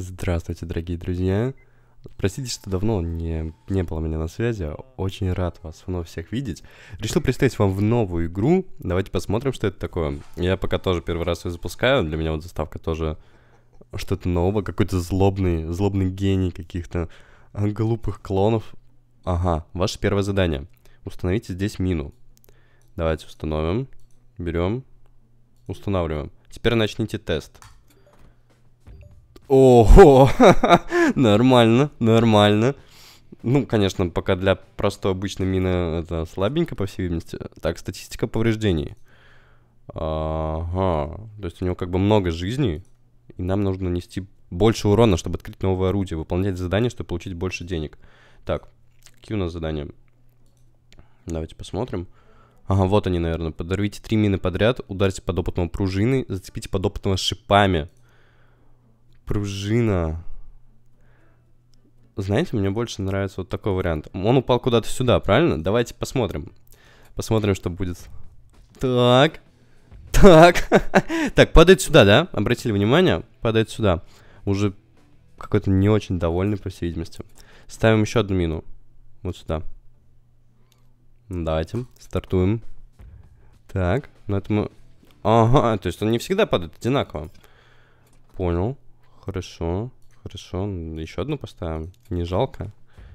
Здравствуйте, дорогие друзья. Простите, что давно не, не было меня на связи. Очень рад вас вновь всех видеть. Решил представить вам в новую игру. Давайте посмотрим, что это такое. Я пока тоже первый раз ее запускаю. Для меня вот заставка тоже что-то нового. Какой-то злобный, злобный гений каких-то а, глупых клонов. Ага, ваше первое задание. Установите здесь мину. Давайте установим. Берем. Устанавливаем. Теперь начните тест. Тест. Ого, нормально, нормально. Ну, конечно, пока для простой обычной мины это слабенько, по всей видимости. Так, статистика повреждений. Ага, то есть у него как бы много жизней, и нам нужно нанести больше урона, чтобы открыть новое орудие, выполнять задание, чтобы получить больше денег. Так, какие у нас задания? Давайте посмотрим. Ага, вот они, наверное. Подорвите три мины подряд, ударьте подопытного пружиной, зацепите подопытного шипами пружина. Знаете, мне больше нравится вот такой вариант. Он упал куда-то сюда, правильно? Давайте посмотрим. Посмотрим, что будет. Так. Так. так, падает сюда, да? Обратили внимание? Падает сюда. Уже какой-то не очень довольный, по всей видимости. Ставим еще одну мину. Вот сюда. Давайте, стартуем. Так, ну это мы... Ага, то есть он не всегда падает одинаково. Понял. Хорошо, хорошо. Еще одну поставим. Не жалко.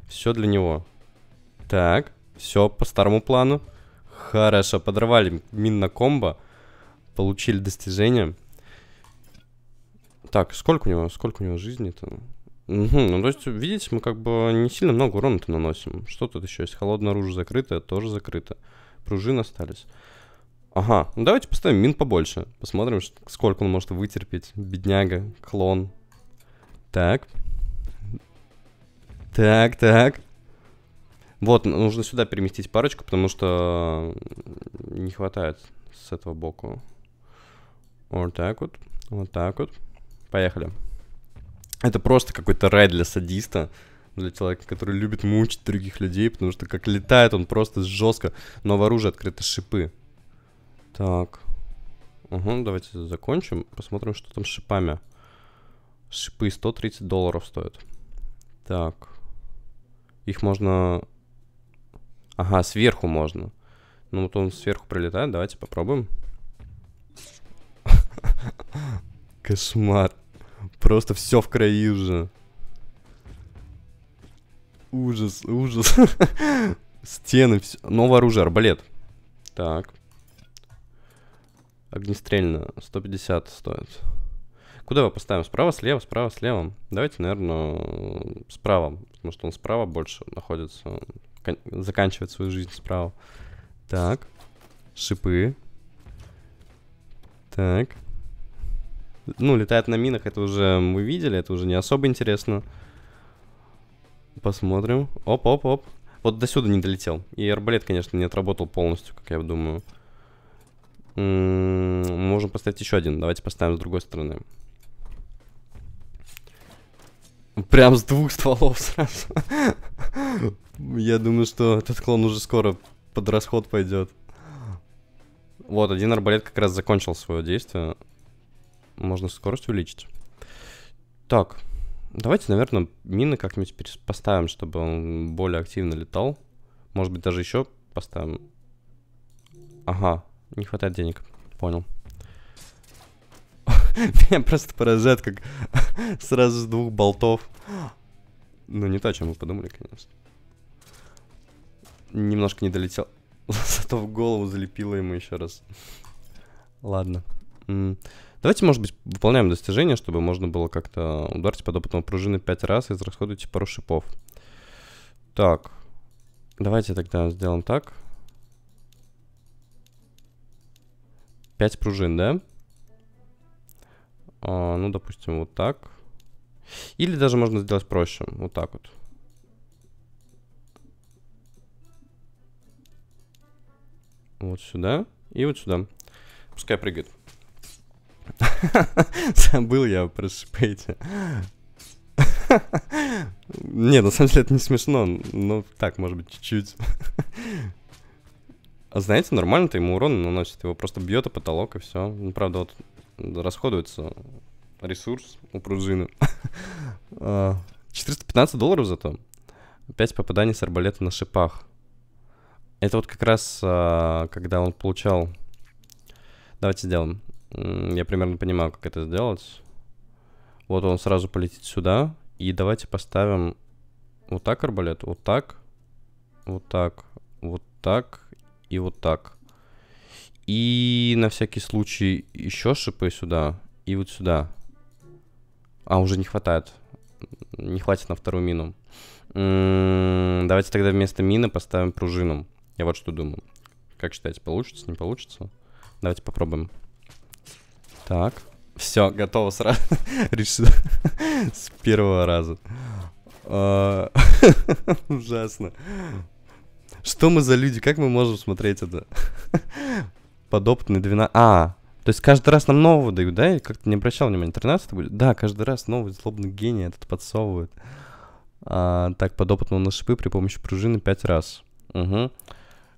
Все для него. Так, все по старому плану. Хорошо, подорвали минно комбо. Получили достижение. Так, сколько у него, сколько у него жизни-то? Угу, ну то есть, видите, мы как бы не сильно много урона-то наносим. Что тут еще есть? Холодное оружие закрытое, тоже закрыто. Пружины остались. Ага, ну давайте поставим мин побольше. Посмотрим, сколько он может вытерпеть. Бедняга, клон. Так. Так, так. Вот, нужно сюда переместить парочку, потому что не хватает с этого боку. Вот так вот. Вот так вот. Поехали. Это просто какой-то рай для садиста. Для человека, который любит мучить других людей, потому что как летает он просто жестко. Но в оружии открыты шипы. Так. Угу, давайте закончим. Посмотрим, что там с шипами. Шипы 130 долларов стоят. Так. Их можно... Ага, сверху можно. Ну вот он сверху прилетает, давайте попробуем. Кошмар. Просто все в крови уже. Ужас, ужас. Стены, все. Новое оружие, арбалет. Так. Огнестрельно. 150 стоит. Куда его поставим? Справа, слева, справа, слева. Давайте, наверное, справа, потому что он справа больше находится, заканчивает свою жизнь справа. Так, шипы. Так. Ну, летает на минах, это уже мы видели, это уже не особо интересно. Посмотрим. Оп-оп-оп. Вот до сюда не долетел. И арбалет, конечно, не отработал полностью, как я думаю. Мы м-м, можем поставить еще один. Давайте поставим с другой стороны. Прям с двух стволов сразу. Я думаю, что этот клон уже скоро под расход пойдет. Вот, один арбалет как раз закончил свое действие. Можно скорость увеличить. Так, давайте, наверное, мины как-нибудь поставим, чтобы он более активно летал. Может быть, даже еще поставим. Ага, не хватает денег. Понял. Меня просто поражает, как Сразу с двух болтов. Ну, не то, о чем мы подумали, конечно. Немножко не долетел. Зато в голову залепило ему еще раз. Ладно. Давайте, может быть, выполняем достижение, чтобы можно было как-то ударить подопытного пружины пять раз и израсходуйте пару типа шипов. Так. Давайте тогда сделаем так. 5 пружин, да? А, ну, допустим, вот так. Или даже можно сделать проще. Вот так вот. Вот сюда и вот сюда. Пускай прыгает. Забыл я про шипейте. Не, на самом деле это не смешно, но так, может быть, чуть-чуть. А знаете, нормально-то ему урон наносит, его просто бьет о потолок и все. Ну, правда, вот расходуется ресурс у пружины. 415 а, долларов зато. 5 попаданий с арбалета на шипах. Это вот как раз, а, когда он получал... Давайте сделаем. Я примерно понимаю, как это сделать. Вот он сразу полетит сюда. И давайте поставим вот так арбалет, вот так, вот так, вот так и вот так. И на всякий случай еще шипы сюда и вот сюда. А, уже не хватает. Не хватит на вторую мину. М м-м, -м давайте тогда вместо мины поставим пружину. Я вот что думаю. Как считаете, получится, не получится? Давайте попробуем. Так. Все, готово сразу. Решил с первого раза. А, ужасно. Что мы за люди? Как мы можем смотреть это? подопытный 12... А, то есть каждый раз нам нового дают, да? Я как-то не обращал внимания. 13 будет? Да, каждый раз новый злобный гений этот подсовывает. А, так, подопытного на шипы при помощи пружины 5 раз. Угу.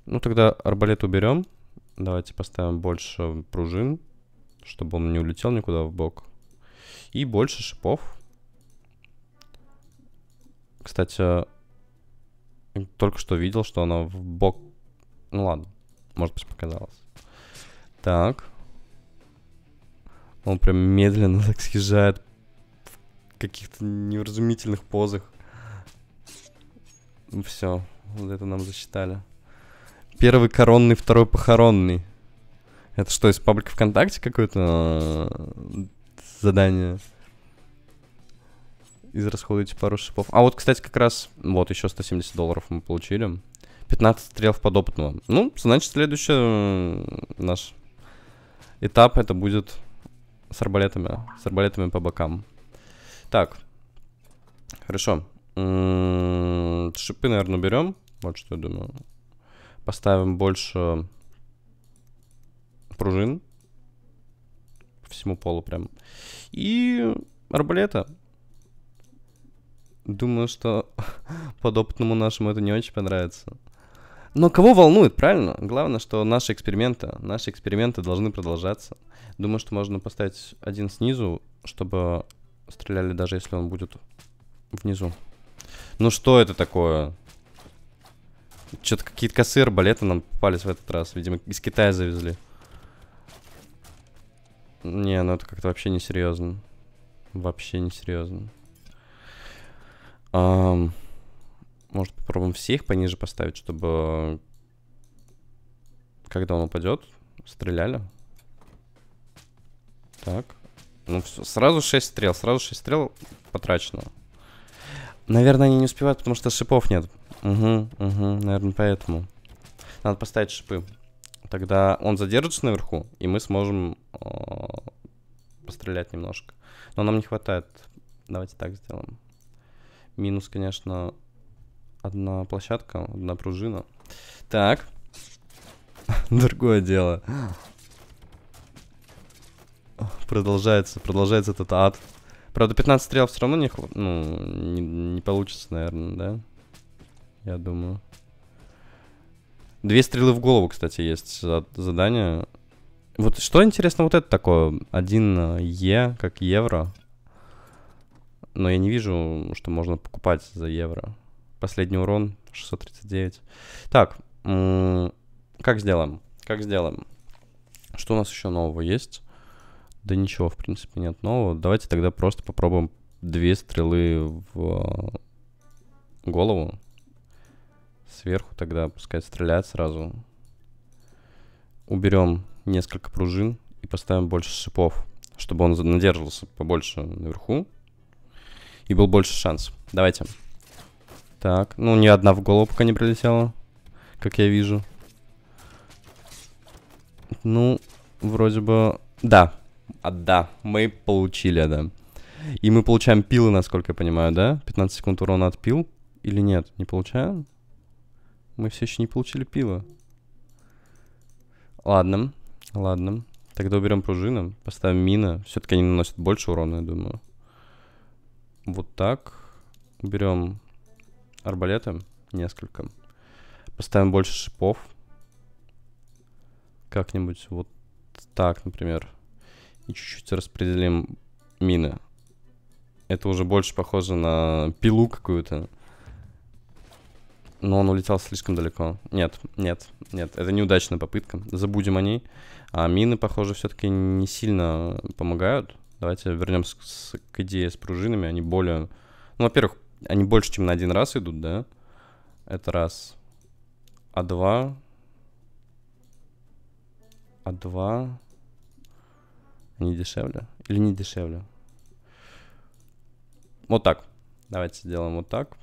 Ну, тогда арбалет уберем. Давайте поставим больше пружин, чтобы он не улетел никуда в бок. И больше шипов. Кстати, только что видел, что она в бок... Ну ладно, может быть показалось. Так. Он прям медленно так съезжает в каких-то невразумительных позах. Ну все, вот это нам засчитали. Первый коронный, второй похоронный. Это что, из паблика ВКонтакте какое-то э, задание? Израсходуйте пару шипов. А вот, кстати, как раз... Вот, еще 170 долларов мы получили. 15 стрел в подопытного. Ну, значит, следующее э, наш этап это будет с арбалетами, с арбалетами по бокам. Так, хорошо. М-м, шипы, наверное, уберем. Вот что я думаю. Поставим больше пружин. По всему полу прям. И арбалета. Думаю, что подопытному нашему это не очень понравится. Но кого волнует, правильно? Главное, что наши эксперименты, наши эксперименты должны продолжаться. Думаю, что можно поставить один снизу, чтобы стреляли даже если он будет внизу. Ну что это такое? Что-то какие-то косые арбалеты нам попались в этот раз. Видимо, из Китая завезли. Не, ну это как-то вообще несерьезно, Вообще несерьезно. серьезно. Um... Может, попробуем всех пониже поставить, чтобы... Э, когда он упадет, стреляли. Так. Ну, все. сразу 6 стрел. Сразу 6 стрел потрачено. Наверное, они не успевают, потому что шипов нет. Угу, угу. Наверное, поэтому. Надо поставить шипы. Тогда он задержится наверху, и мы сможем э, пострелять немножко. Но нам не хватает. Давайте так сделаем. Минус, конечно, Одна площадка, одна пружина. Так. Другое дело. Продолжается, продолжается этот ад. Правда, 15 стрел все равно не, ну, не, не получится, наверное, да? Я думаю. Две стрелы в голову, кстати, есть задание. Вот что интересно, вот это такое? Один э, Е, как евро. Но я не вижу, что можно покупать за евро. Последний урон 639. Так, как сделаем? Как сделаем? Что у нас еще нового есть? Да ничего, в принципе, нет нового. Давайте тогда просто попробуем две стрелы в э, голову. Сверху тогда пускай стреляет сразу. Уберем несколько пружин и поставим больше шипов, чтобы он надерживался побольше наверху и был больше шанс. Давайте. Давайте. Так, ну ни одна в голову пока не прилетела, как я вижу. Ну, вроде бы... Да, а, да, мы получили, да. И мы получаем пилы, насколько я понимаю, да? 15 секунд урона от пил или нет? Не получаем? Мы все еще не получили пилы. Ладно, ладно. Тогда уберем пружину, поставим мина. Все-таки они наносят больше урона, я думаю. Вот так. Берем Арбалеты? Несколько. Поставим больше шипов. Как-нибудь вот так, например. И чуть-чуть распределим мины. Это уже больше похоже на пилу какую-то. Но он улетел слишком далеко. Нет, нет, нет. Это неудачная попытка. Забудем о ней. А мины, похоже, все-таки не сильно помогают. Давайте вернемся к, к идее с пружинами. Они более... Ну, во-первых, они больше, чем на один раз идут, да? Это раз. А два... А два... Они дешевле? Или не дешевле? Вот так. Давайте сделаем вот так.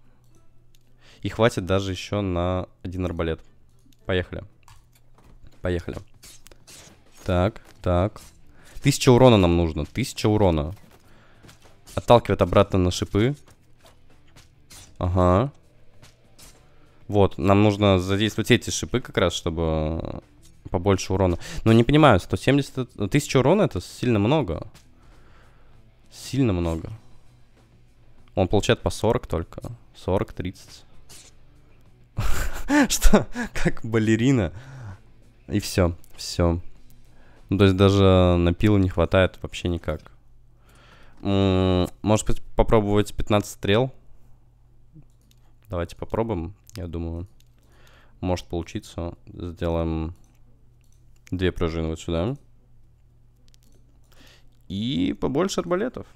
И хватит даже еще на один арбалет. Поехали. Поехали. Так, так. Тысяча урона нам нужно. Тысяча урона. Отталкивает обратно на шипы. Ага. Вот, нам нужно задействовать эти шипы как раз, чтобы побольше урона. Но ну, не понимаю, 170 тысяч урона это сильно много. Сильно много. Он получает по 40 только. 40-30. Что? Как балерина. И все, все. Ну, то есть даже на пилы не хватает вообще никак. Может быть, попробовать 15 стрел? Давайте попробуем. Я думаю, может получиться. Сделаем две пружины вот сюда. И побольше арбалетов.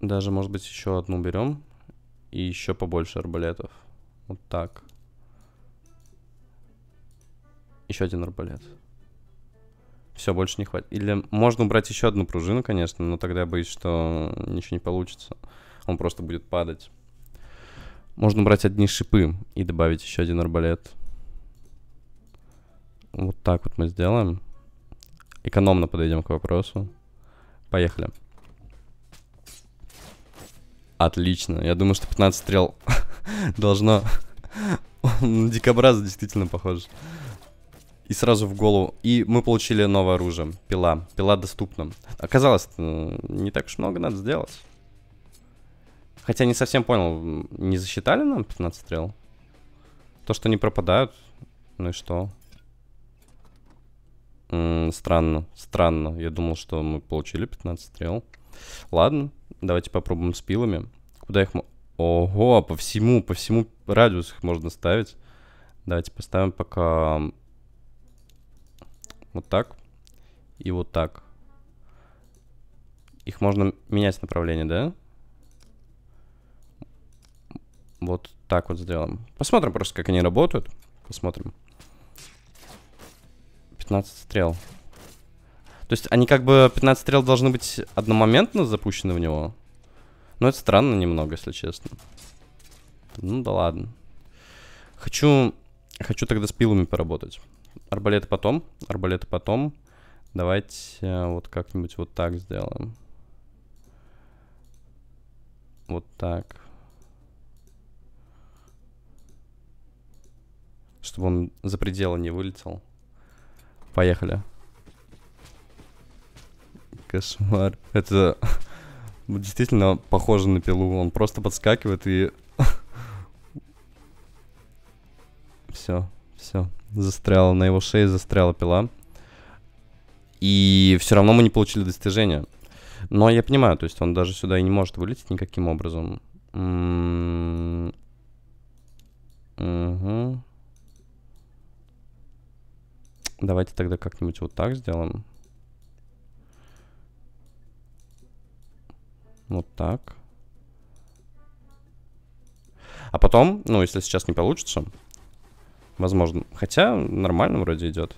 Даже, может быть, еще одну берем. И еще побольше арбалетов. Вот так. Еще один арбалет. Все, больше не хватит. Или можно убрать еще одну пружину, конечно, но тогда я боюсь, что ничего не получится он просто будет падать. Можно брать одни шипы и добавить еще один арбалет. Вот так вот мы сделаем. Экономно подойдем к вопросу. Поехали. Отлично. Я думаю, что 15 стрел должно... На дикобраза действительно похож. И сразу в голову. И мы получили новое оружие. Пила. Пила доступна. Оказалось, э, не так уж много надо сделать. Хотя не совсем понял, не засчитали нам 15 стрел? То, что не пропадают, ну и что? М -м, странно, странно. Я думал, что мы получили 15 стрел. Ладно, давайте попробуем с пилами. Куда их... Ого, по всему, по всему радиус их можно ставить. Давайте поставим пока вот так и вот так. Их можно менять направление, да? Да. Вот так вот сделаем. Посмотрим просто, как они работают. Посмотрим. 15 стрел. То есть они как бы 15 стрел должны быть одномоментно запущены в него. Но ну, это странно немного, если честно. Ну да ладно. Хочу, хочу тогда с пилами поработать. Арбалеты потом, арбалеты потом. Давайте э, вот как-нибудь вот так сделаем. Вот так. чтобы он за пределы не вылетел. Поехали. Кошмар. Это действительно похоже на пилу. Он просто подскакивает и... все, все. Застряла на его шее, застряла пила. И все равно мы не получили достижения. Но я понимаю, то есть он даже сюда и не может вылететь никаким образом. Угу. Давайте тогда как-нибудь вот так сделаем. Вот так. А потом, ну, если сейчас не получится, возможно. Хотя нормально вроде идет.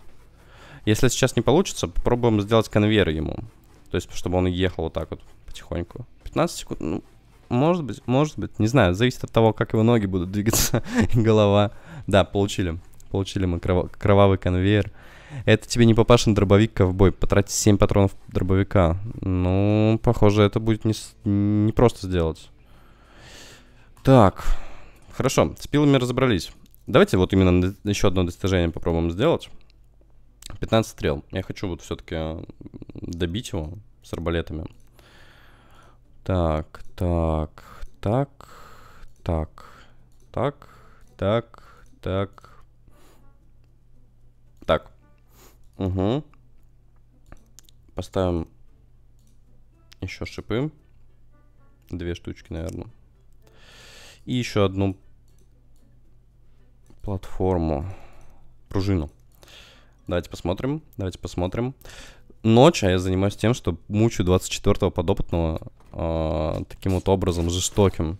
Если сейчас не получится, попробуем сделать конвейер ему. То есть, чтобы он ехал вот так вот потихоньку. 15 секунд, ну, может быть, может быть, не знаю, зависит от того, как его ноги будут двигаться, голова. Да, получили. Получили мы кров кровавый конвейер. Это тебе не папашин дробовик ковбой. Потратить 7 патронов дробовика. Ну, похоже, это будет не, не просто сделать. Так. Хорошо, с пилами разобрались. Давайте вот именно еще одно достижение попробуем сделать. 15 стрел. Я хочу вот все-таки добить его с арбалетами. Так, так, так, так, так, так, так, Угу. Поставим еще шипы. Две штучки, наверное. И еще одну платформу. Пружину. Давайте посмотрим. Давайте посмотрим. Ночь, а я занимаюсь тем, что мучаю 24-го подопытного э, таким вот образом жестоким.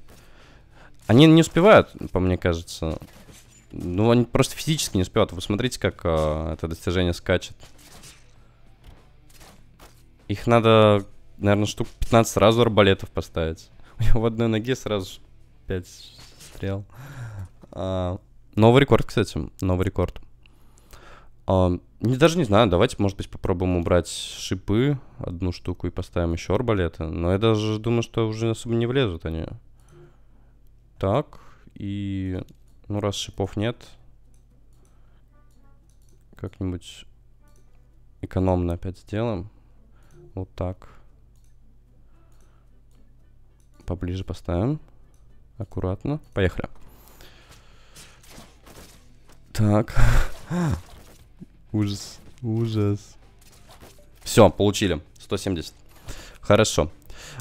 Они не успевают, по мне кажется. Ну, они просто физически не успевают. Вы смотрите, как э, это достижение скачет. Их надо, наверное, штук 15 сразу арбалетов поставить. У него в одной ноге сразу 5 стрел. А, новый рекорд, кстати. Новый рекорд. А, не, даже не знаю, давайте, может быть, попробуем убрать шипы, одну штуку, и поставим еще арбалеты. Но я даже думаю, что уже особо не влезут они. Так, и ну, раз шипов нет, как-нибудь экономно опять сделаем. Вот так. Поближе поставим. Аккуратно. Поехали. Так. ужас. Ужас. Все, получили. 170. Хорошо.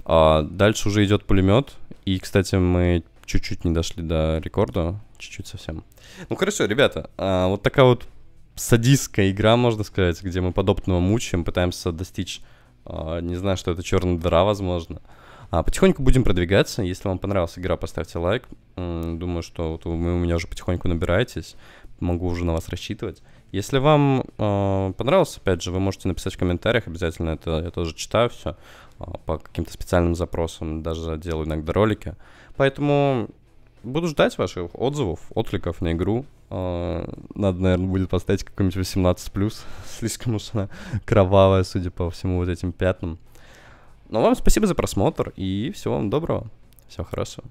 А, дальше уже идет пулемет. И, кстати, мы чуть-чуть не дошли до рекорда чуть-чуть совсем. Ну хорошо, ребята, а, вот такая вот садистская игра, можно сказать, где мы подобного мучаем, пытаемся достичь, а, не знаю, что это, черная дыра, возможно. А, потихоньку будем продвигаться. Если вам понравилась игра, поставьте лайк. Думаю, что вот вы у меня уже потихоньку набираетесь. Могу уже на вас рассчитывать. Если вам э, понравилось, опять же, вы можете написать в комментариях, обязательно это я тоже читаю все по каким-то специальным запросам, даже делаю иногда ролики. Поэтому буду ждать ваших отзывов, откликов на игру. А, надо, наверное, будет поставить какую-нибудь 18 плюс. Слишком уж она кровавая, судя по всему, вот этим пятнам. Но вам спасибо за просмотр и всего вам доброго. Всего хорошего.